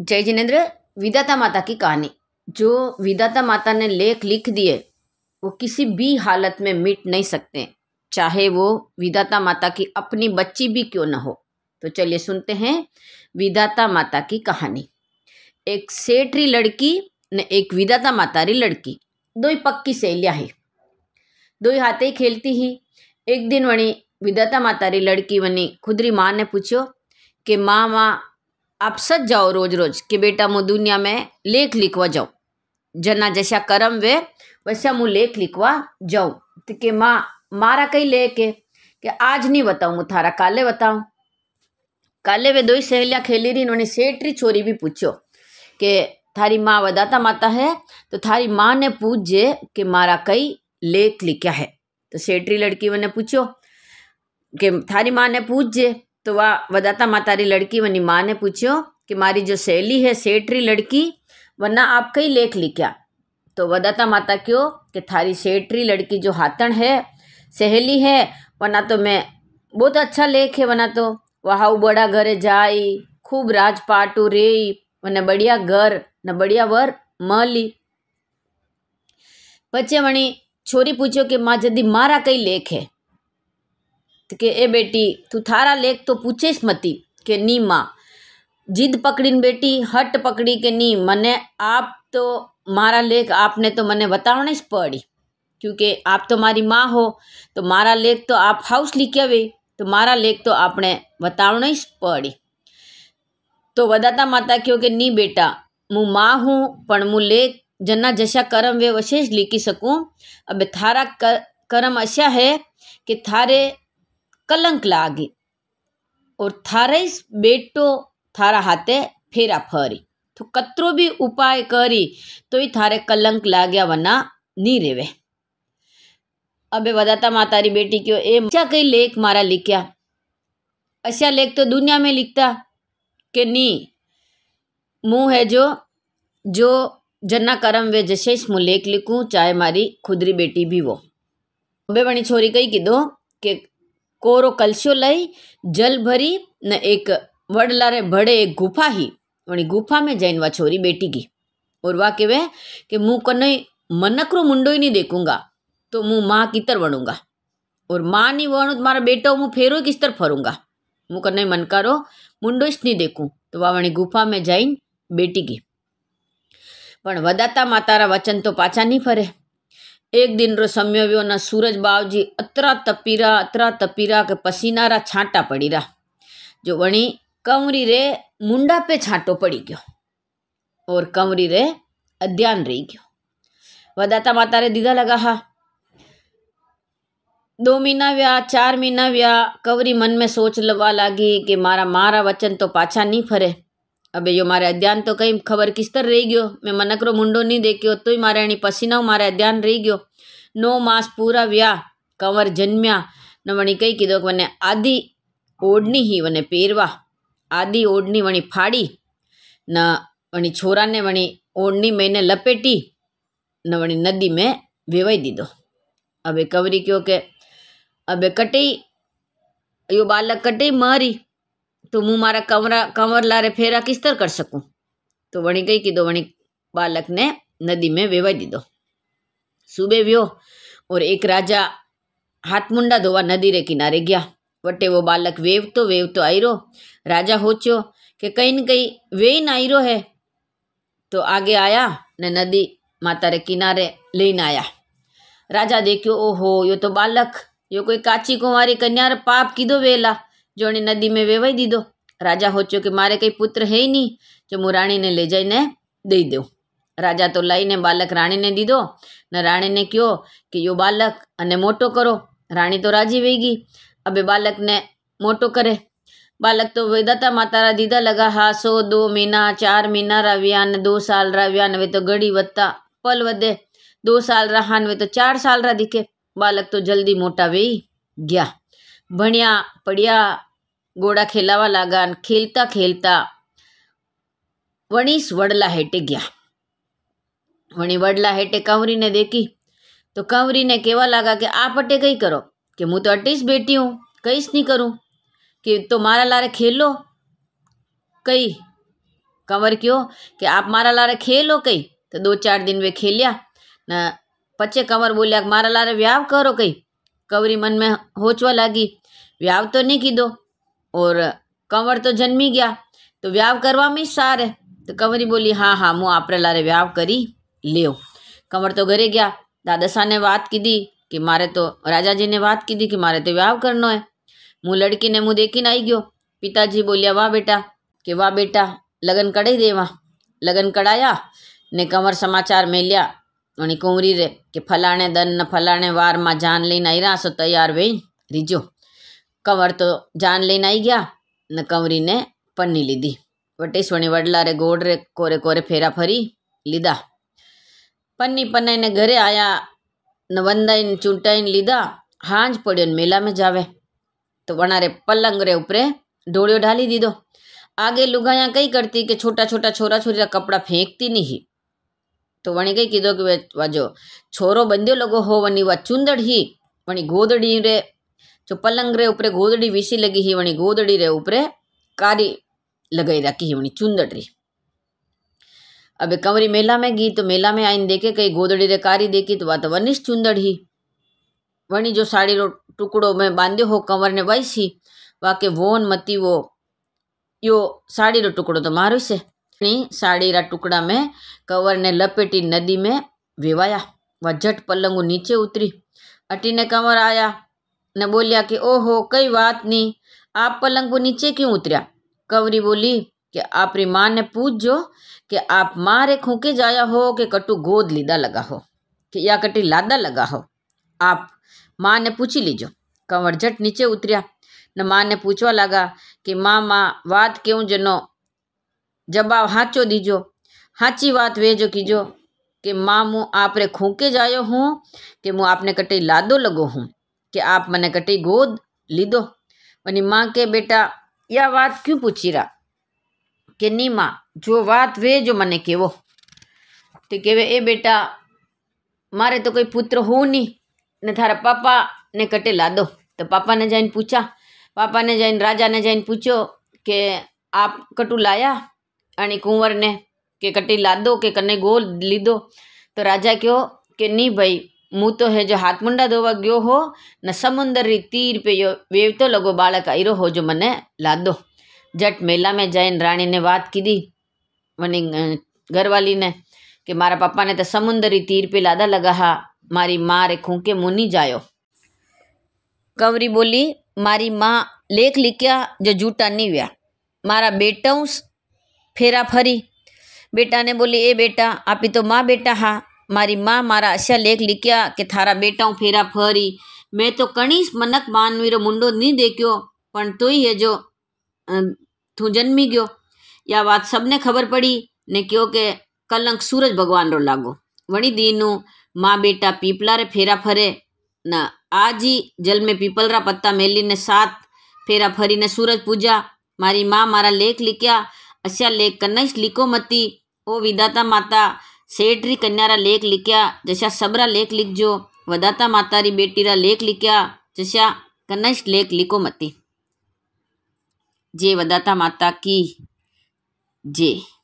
जय जिनेन्द्र विदाता माता की कहानी जो विदाता माता ने लेख लिख दिए वो किसी भी हालत में मिट नहीं सकते चाहे वो विदाता माता की अपनी बच्ची भी क्यों ना हो तो चलिए सुनते हैं विदाता माता की कहानी एक सेठरी लड़की ने एक विदाता री लड़की दो ही पक्की सहेलियाँ ही दो ही हाथे खेलती ही एक दिन वणी विदाता री लड़की वनी खुदरी माँ ने पूछो कि माँ माँ आप सच जाओ रोज रोज कि बेटा मु दुनिया में लेख लिखवा जाऊँ जना जैसा कर्म वे वैसा मुँह लेख लिखवा जाऊँ तो के माँ मारा कई लेके कि आज नहीं बताऊँ थारा काले बताऊँ काले वे दो ही सहेलियाँ खेली रही इन्होंने सेठरी छोरी भी पूछो कि थारी माँ वदाता माता है तो थारी माँ ने पूछे कि मारा कई लेख लिखा है तो सेठरी लड़की मैंने पूछो कि थारी माँ ने पूछे तो वह वदाता વદાતા માં लड़की वनी माँ ने पूछो कि मारी जो सहेली है सेठरी लड़की वरना आप कई लेख लिखा तो वदाता माता क्यों कि थारी सेठरी लड़की जो हाथण है सहेली है वरना तो मैं बहुत अच्छा लेख है वरना तो वहाँ बड़ा घरे जाई खूब राजपाटू रे वने बढ़िया घर न बढ़िया वर मली पचे वणी छोरी पूछो कि माँ जदी मारा कई लेख है के ए बेटी तू थारा लेख तो पूछे मती के नी माँ जिद पकड़ीन बेटी हट पकड़ी के नी मने आप तो मारा लेख आपने तो मने बतावने पड़ी क्योंकि आप तो मारी माँ हो तो मारा लेख तो आप हाउस लिखे हुए तो मारा लेख तो आपने बतावने पड़ी तो वदाता माता क्यों के नी बेटा मु माँ हूँ पर मु लेख जन्ना जशा कर्म वे वशेष लिखी सकूँ अब थारा कर, करम अशा है कि थारे कलंक लागी और थारा बेटो थारा हाथे फेरा फरी तो कतरो भी उपाय करी तो ही थारे कलंक लाग्या वना नहीं रेवे अबे बताता माँ बेटी क्यों ए अच्छा कई लेख मारा लिखया अच्छा लेख तो दुनिया में लिखता के नी मुँह है जो जो जन्ना कर्म वे जशेष मुँह लेख लिखूँ चाहे मारी खुदरी बेटी भी वो अबे बनी छोरी कही कि के कोरो कलशो લઈ जल भरी ને एक वड़लारे भड़े एक गुफा ही વણી गुफा में જઈને વા छोरी बेटी ગઈ और वा कहे कि मुँह कने मनकरो मुंडो ही नहीं देखूंगा तो मुँह माँ कितर तर वणूंगा और माँ नहीं वणू तो मारा बेटा मुँह फेरो किस फरूंगा मुँह कने मनकारो मुंडो ही नहीं देखूँ तो वणी गुफा में जाइन બેટી ગઈ પણ વદાતા માતારા वचन तो पाचा नहीं फरे एक दिन रो समय भी ना सूरज बावजी जी अतरा तपीरा अतरा तपीरा के पसीना रा छाटा पड़ी रा जो वणी कंवरी रे मुंडा पे छाटो पड़ी गयो और कंवरी रे अध्यान रही गयो वदाता माता रे दीदा लगा हा दो महीना व्या चार महीना व्या कंवरी मन में सोच लगवा लागी कि मारा मारा वचन तो पाछा नहीं फरे અબે જો મારે ધ્યાન તો કંઈ ખબર કિસ્તર રહી ગયો મેં મનકરો મુંડો નહીં દેખ્યો તોય મારે એની પસીનાઓ મારે ધ્યાન રહી ગયો નો માસ પૂરા વ્યા કંવર જન્મ્યા ને વણી કહી કીધો કે મને આદિ ઓઢની હી મને પહેરવા આદિ ઓઢની વણી ફાડી ન વણી છોરાને વણી ઓઢની મેં લપેટી ને વણી નદી મેં વેવાઈ દીધો હવે કવરી કહ્યો કે અબે કટી યો બાલક કટી મારી तो मुँह मारा कमरा कंवर लारे फेरा किस तरह कर सकूं तो वणी कही कि दो वणी बालक ने नदी में वेवा दी दो सुबह व्यो और एक राजा हाथ मुंडा धोवा नदी रे किनारे गया वटे वो बालक वेव तो वेव तो आईरो राजा होचो कि कहीं न कहीं वे ही ना है तो आगे आया ने नदी माता रे किनारे लेने आया राजा देखियो ओहो यो तो बालक यो कोई काची कुंवारी कन्या रे पाप किदो वेला જોણે નદીમાં વેવાઈ દીધો રાજા હોચ્યો કે મારે કંઈ પુત્ર હે નહીં જો હું રાણીને લઈ જઈને દઈ દઉં રાજા તો લઈને બાલક રાણીને દીધો ને રાણીને કહ્યો કે યો બાલક અને મોટો કરો રાણી તો રાજી વહી ગઈ હવે બાલકને મોટો કરે બાલક તો વેદાતા માતારા દીધા લગા હા સો દો મહિના ચાર મહિના રહ્યા ને દો સાલ રહ્યા હવે તો ઘડી વધતા પલ વધે દો સાલ રહ્યા હવે તો ચાર સાલ રા દીખે બાલક તો જલ્દી મોટા વેઈ ગયા ભણ્યા પડ્યા गोड़ा खेलावा लगा खेलता खेलता वणीस वडला हेटे गया वणी वडला हेटे कंवरी ने देखी तो कंवरी ने कहवा लगा कि आप अटे कई करो कि मु तो अटीस बेटी हूँ कईस नहीं करूँ कि तो मारा लारे खेलो कई कंवर क्यों कि आप मारा लारे खेलो कई तो दो चार दिन वे खेलिया न पच्चे कंवर बोलिया मारा लारे व्याव करो कई कंवरी मन में होचवा लगी व्याव तो नहीं कीधो और कंवर तो जन्मी गया तो व्याव करवा में सार है तो कंवरी बोली हाँ हाँ मुँह आप लारे व्याव करी लियो कंवर तो घरे गया दादसा ने बात की दी कि मारे तो राजा जी ने बात की दी कि मारे तो व्याव करना है मुँह लड़की ने मुँह देखी ना आई गयो पिताजी बोलिया वाह बेटा कि वाह बेटा लगन कड़े दे वहाँ लगन कड़ाया ने कंवर समाचार में लिया उन्हें कुंवरी रे कि फलाने दन फलाने वार माँ जान ले नहीं रहा सो तैयार वही रिजो कंवर तो जान लेन आई गया न कंवरी ने पन्नी ली दी वटे सोनी वडला रे गोड़ रे कोरे कोरे फेरा फरी लीदा पन्नी पन्ने ने घरे आया न वंदा इन चूंटा इन लीदा हांज पड़ियो मेला में जावे तो वना रे पलंग रे ऊपरे ढोड़ियो ढाली दी दो आगे लुगाया कई करती कि छोटा छोटा छोरा छोरी का कपड़ा फेंकती नहीं तो वणी कई कीधो कि वजो छोरो बंदो लगो हो वनी वा चुंदड़ ही वणी गोदड़ी रे पलंग रे રે गोदड़ी ગોદડી लगी ही હીવણી गोदड़ी रे ऊपर कारी लगाई रखी हिवणी चुंदड़ी अब कंवरी मेला में गई तो मेला में आईन देखे कई गोदड़ी रे कारी देखी तो तो वनिश चुंदड़ ही वणी जो साड़ी रो टुकड़ो में बांधे हो कंवर ने वही सी वाके वोन मती वो यो साड़ी रो टुकड़ो तो मारो से साड़ी रा टुकड़ा में कंवर ने लपेटी नदी में विवाया वह झट पलंगू नीचे उतरी अटी ने कंवर आया ने बोलिया कि ओहो कई बात नहीं आप पलंग को नीचे क्यों उतरिया कवरी बोली कि आपरी माँ ने पूछ जो कि आप माँ रे खूके जाया हो कि कटू गोद लीदा लगा हो कि या कटी लादा लगा हो आप माँ ने पूछी लीजो कंवर झट नीचे उतरिया न माँ ने पूछवा लगा कि माँ माँ बात क्यों जनो जवाब हाँचो दीजो हाँची बात वेजो कीजो कि माँ मुँह आप रे खूके जायो हूँ कि मुँह आपने कटी लादो लगो हूँ કે આપ મને કટી ગોદ લીધો અને માં કે બેટા યા વાત ક્યું પૂછીરા કે ની માં જો વાત વે જો મને કેવો તે કહેવે એ બેટા મારે તો કોઈ પુત્ર હોવું નહીં ને તારા પાપાને કટે લાદો તો પાપાને જઈને પૂછા પાપાને જઈને રાજાને જઈને પૂછ્યો કે આપ કટું લાયા અને કુંવરને કે કટી લાદો કે કને ગોલ લીધો તો રાજા કહ્યો કે નહીં ભાઈ मुँह तो है जो हाथ मुंडा धोवा गो हो न समुंदर री तीर पे यो वेव तो लगो बालक आरो हो जो मने लादो जट मेला में जैन रानी ने बात की दी मनी घरवाली ने कि मारा पापा ने तो समुंदरी तीर पे लादा लगा हा मारी माँ रे खूंके मुनी जायो कंवरी बोली मारी माँ लेख लिखिया जो जूटा नहीं व्या मारा बेटा फेरा फरी बेटा ने बोली ए बेटा आपी तो माँ बेटा हाँ મારી માં મારા આશા લેખ લીખ્યા કે થારા બેટા હું ફેરા ફરી મેં તો કણી મનક માનવીરો મુંડો નહીં દેખ્યો પણ તોય એ જો તું જન્મી ગયો યા વાત સબને ખબર પડી ને કહ્યો કે કલંક સૂરજ ભગવાનનો લાગો વણી દીનું માં બેટા પીપલા રે ફેરા ફરે ના આજી જલ મેં પીપલરા પત્તા મેલીને સાત ફેરા ફરીને સૂરજ પૂજા મારી માં મારા લેખ લીખ્યા અસ્યા લેખ કનૈશ લીકો મતી ઓ વિદાતા માતા सेठरी कन्या रा लेख लिखा जशा सबरा लेख लिख जो वदाता माता री बेटी रा लेख लिखा जशा कनिष्ठ लेख लिखो मती जे वदाता माता की जे